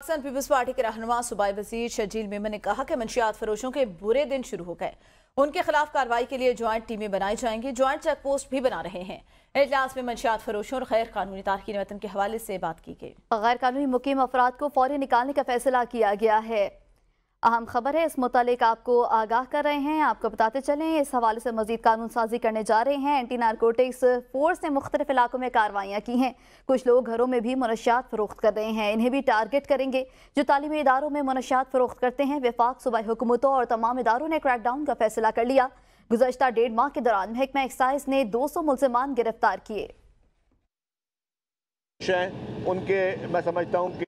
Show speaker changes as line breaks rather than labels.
Pakistan peoples party के रहन सूबाई वजीर शजील मेमन ने कहा कि मंशियात फरोशों के बुरे दिन शुरू हो गए उनके खिलाफ कार्रवाई के लिए ज्वाइंट टीमें बनाई जाएंगी ज्वाइंट चेक पोस्ट भी बना रहे हैं इजलास में मंशियात फरोशों और गैर कानूनी तारकिन वतन के हवाले से बात की गई
गैर कानूनी मुकीम अफराद को फौरी निकालने का फैसला किया गया है अहम खबर है इस मुतल आपको आगाह कर रहे हैं आपको बताते चलें इस हवाले से मजीद कानून साजी करने जा रहे हैं एंटी नारकोटिक्स फोर्स ने मुख्तलिफ इलाकों में कार्रवाइयाँ की हैं कुछ लोग घरों में भी मनशियात फरोख्त कर रहे हैं इन्हें भी टारगेट करेंगे जो तालीमी इदारों में मनशियात फरोख्त करते हैं विफाक सूबा हुकूमतों और तमाम इदारों ने क्रैकडाउन का फैसला कर लिया गुजशत डेढ़ माह के दौरान महकमा एक्साइज ने दो सौ मुलजमान गिरफ्तार किए
उनके मैं समझता हूँ कि